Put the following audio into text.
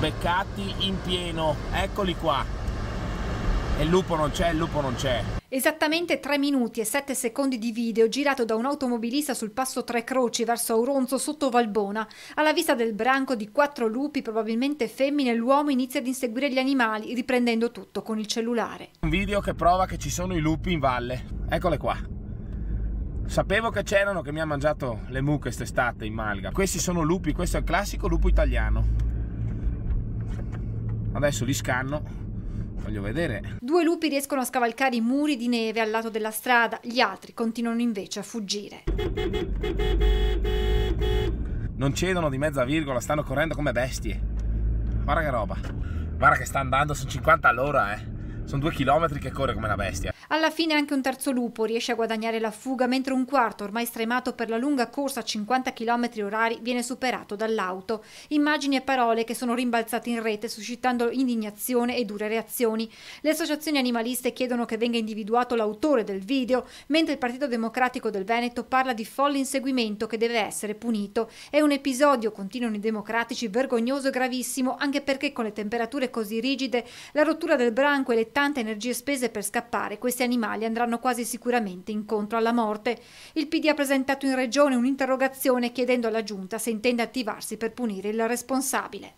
beccati in pieno, eccoli qua. E il lupo non c'è, il lupo non c'è. Esattamente 3 minuti e 7 secondi di video girato da un automobilista sul passo Tre Croci verso Auronzo sotto Valbona. Alla vista del branco di quattro lupi, probabilmente femmine, l'uomo inizia ad inseguire gli animali, riprendendo tutto con il cellulare. Un video che prova che ci sono i lupi in valle. Eccole qua. Sapevo che c'erano, che mi ha mangiato le mucche quest'estate in malga. Questi sono lupi, questo è il classico lupo italiano. Adesso li scanno Voglio vedere. Due lupi riescono a scavalcare i muri di neve al lato della strada, gli altri continuano invece a fuggire. Non cedono di mezza virgola, stanno correndo come bestie. Guarda che roba. Guarda che sta andando, sono 50 all'ora, eh. Sono due chilometri che corre come una bestia. Alla fine anche un terzo lupo riesce a guadagnare la fuga, mentre un quarto, ormai stremato per la lunga corsa a 50 km orari, viene superato dall'auto. Immagini e parole che sono rimbalzate in rete, suscitando indignazione e dure reazioni. Le associazioni animaliste chiedono che venga individuato l'autore del video, mentre il Partito Democratico del Veneto parla di folle inseguimento che deve essere punito. È un episodio, continuano i democratici, vergognoso e gravissimo, anche perché con le temperature così rigide, la rottura del branco e le tante energie spese per scappare, questi animali andranno quasi sicuramente incontro alla morte. Il PD ha presentato in Regione un'interrogazione chiedendo alla Giunta se intende attivarsi per punire il responsabile.